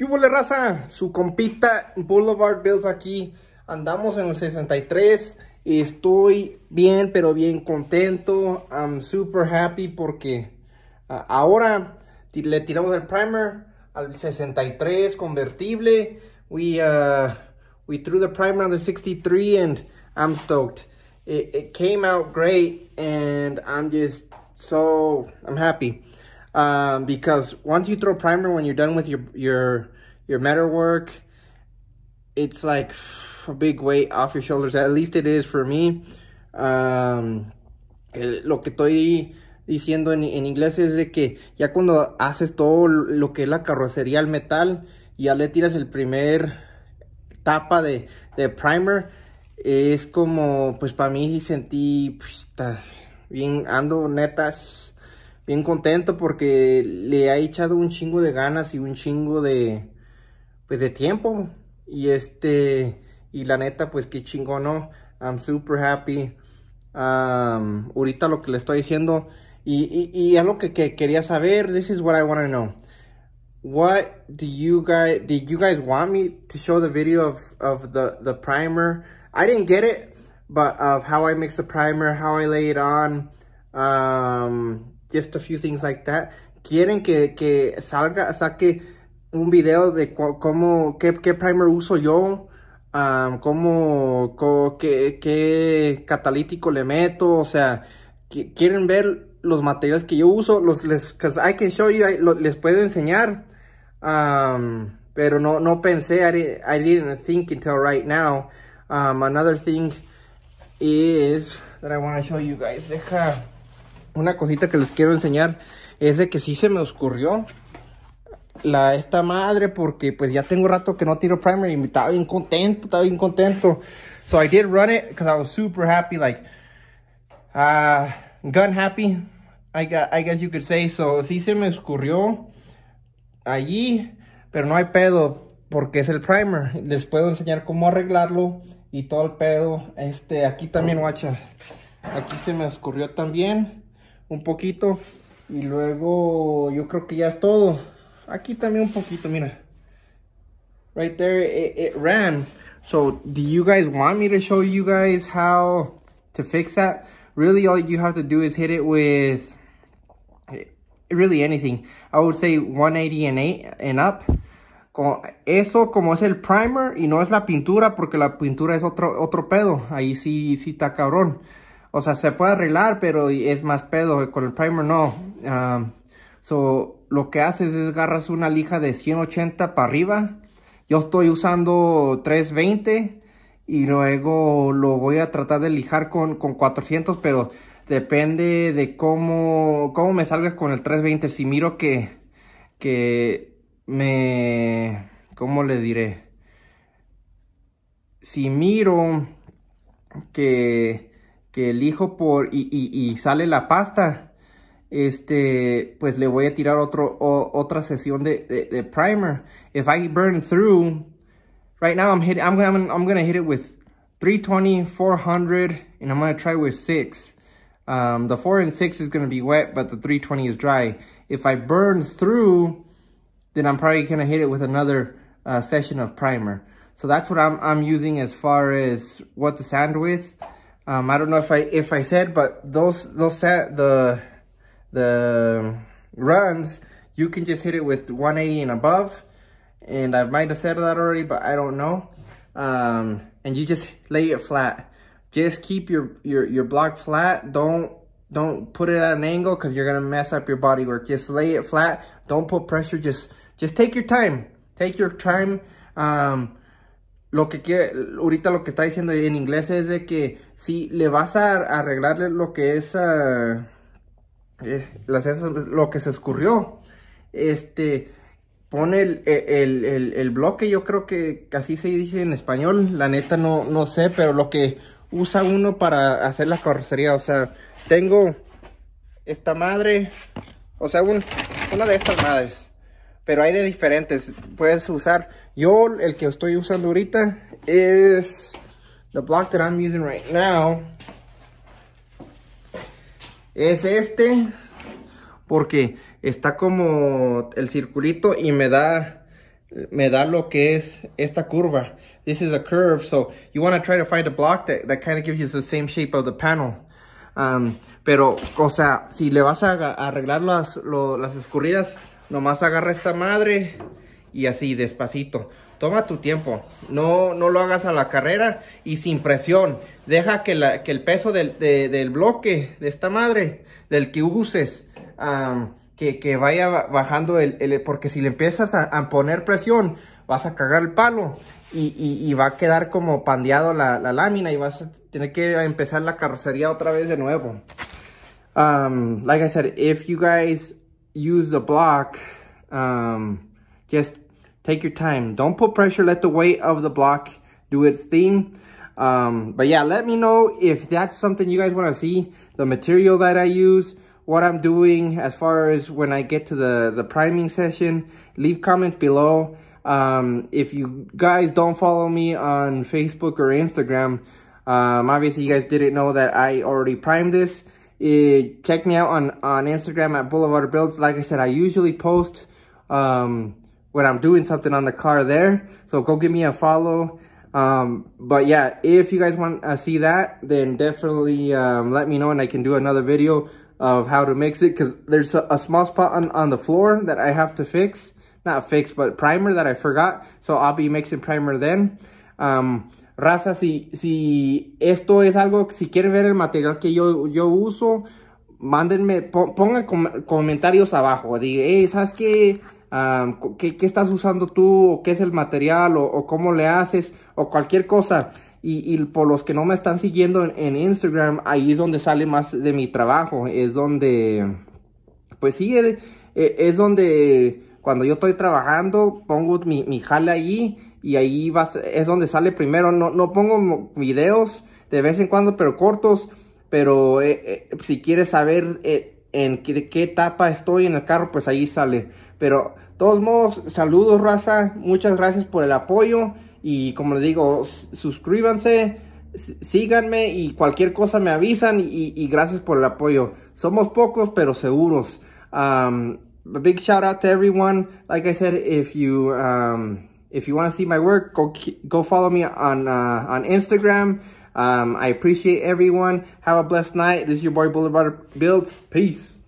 ¿Qué raza? Su compita Boulevard Bills aquí. Andamos en el 63. Estoy bien, pero bien contento. I'm super happy porque ahora le tiramos el primer al 63 convertible. We, uh, we threw the primer on the 63 and I'm stoked. it came out great and I'm just so, I'm happy um, because once you throw primer, when you're done with your your your metal work, it's like a big weight off your shoulders. At least it is for me. Um, lo que estoy diciendo en, inglés es de que ya cuando haces todo lo que es la carrocería al metal, ya le tiras el primer tapa de, de primer, es como, pues para mí sí sentí, pues, está bien, ando netas bien contento porque le ha echado un chingo de ganas y un chingo de, pues, de tiempo. Y este, y la neta, pues, qué chingo, ¿no? I'm super happy. Um, ahorita lo que le estoy diciendo y, y, y algo que, que, quería saber, this is what I want to know. What do you guys, did you guys want me to show the video of, of the, the primer? I didn't get it, but of how I mix the primer, how I lay it on, um, just a few things like that. Quieren que, que salga, saque un video de cómo, qué, qué, primer uso yo, um, cómo, qué, qué, catalítico le meto, o sea, qu quieren ver los materiales que yo uso, los les, I can show you, les puedo enseñar, pero no, no pensé, I didn't, think until right now. Um, another thing is that I want to show you guys, deja una cosita que les quiero enseñar es de que sí se me oscurrió la esta madre porque pues ya tengo rato que no tiro primer y me estaba bien contento, estaba bien contento. So I did run it because I was super happy, like uh, gun happy, I, guess you could say. So sí se me oscurrió allí, pero no hay pedo porque es el primer. Les puedo enseñar cómo arreglarlo y todo el pedo. Este, aquí también, guacha. Aquí se me escurrió también un poquito. Y luego yo creo que ya es todo. Aquí también un poquito, mira. Right there, it, ran. So do you guys want me to show you guys how to fix that? Really all you have to do is hit it with really anything. I would say 180 and, and up. eso como es el primer y no es la pintura porque la pintura es otro, otro pedo. Ahí sí, sí está cabrón o sea, se puede arreglar, pero es más pedo. Eh, con el primer no. Ah, so, lo que haces es agarras una lija de 180 para arriba. Yo estoy usando 320 y luego lo voy a tratar de lijar con, 400, pero depende de cómo, cómo me salgas con el 320. Si miro que, que me... ¿Cómo le diré? Si miro que que elijo por y, y, y sale la pasta, este, pues le voy a tirar otro, o, otra sesión de, de, de, primer. If I burn through, right now I'm, hitting. I'm, I'm, I'm gonna hit it with 320, 400, and I'm gonna try with six. Um, the 4 and 6 is going to be wet, but the 320 is dry. If I burn through, then I'm probably going to hit it with another uh, session of primer. So that's what I'm, I'm using as far as what to sand with. Um, I don't know if I if I said, but those those set the the runs you can just hit it with 180 and above. And I might have said that already, but I don't know. Um, and you just lay it flat. Just keep your your your block flat. Don't don't put it at an angle because you're gonna mess up your body work. Just lay it flat. Don't put pressure. Just just take your time. Take your time. Um, lo que quiere, ahorita lo que está diciendo en inglés es de que si le vas a arreglarle lo que es, ah, eh, lo que se escurrió, este, pone el, bloque, yo creo que así se dice en español, la neta no, sé, pero lo que usa uno para hacer la carrocería, o sea, tengo esta madre, o sea, un, una de estas madres, pero hay de diferentes. Puedes usar, yo el que estoy usando ahorita es the block that I'm using right now. Es este porque está como el circulito y me da me da lo que es esta curva. This is a curve, so you want to try to find a block that, kind of gives you the same shape of the panel. Um, pero, o sea, si le vas a arreglar las, las escurridas, Nomás agarra esta madre y así despacito. Toma tu tiempo, no, no lo hagas a la carrera y sin presión. Deja que, el peso del, bloque, de esta madre, del que uses, que, vaya bajando el, Porque si le empiezas a, poner presión, vas a cagar el palo y, va a quedar como pandeado la, lámina y vas a tener que empezar la carrocería otra vez de nuevo. like I said, if you guys use the block, um, just take your time. Don't put pressure. Let the weight of the block do its thing. Um, but yeah, let me know if that's something you guys want to see. The material that I use, what I'm doing as far as when I get to the, the priming session. Leave comments below. Um, if you guys don't follow me on Facebook or Instagram, um, obviously you guys didn't know that I already primed this. It, eh, check me out on, on Instagram at Boulevard Builds. Like I said, I usually post um, when I'm doing something on the car there. So go give me a follow. Um, but yeah, if you guys want to uh, see that, then definitely um, let me know and I can do another video of how to mix it. Because there's a, a, small spot on, on the floor that I have to fix. Not fix, but primer that I forgot. So I'll be mixing primer then. Um, Raza, si, si esto es algo, si quieren ver el material que yo, uso, mándenme, pongan comentarios abajo. digan, ¿sabes ah, qué? qué? estás usando tú? ¿O qué es el material? O, cómo le haces? O cualquier cosa. Y, por los que no me están siguiendo en, Instagram, ahí es donde sale más de mi trabajo. Es donde, pues sí, es, e, donde cuando yo estoy trabajando, pongo mi, mi jale ahí y ahí vas es donde sale primero. No, pongo videos de vez en cuando, pero cortos. Pero eh, eh, si quieres saber eh, en qué, etapa estoy en el carro, pues ahí sale. Pero todos modos, saludos raza, muchas gracias por el apoyo y como les digo, suscríbanse, síganme y cualquier cosa me avisan y, gracias por el apoyo. Somos pocos pero seguros. Um, a big shout out to everyone. Like I said, if you um, If you want to see my work, go go follow me on uh, on Instagram. Um, I appreciate everyone. Have a blessed night. This is your boy Boulevard Builds. Peace.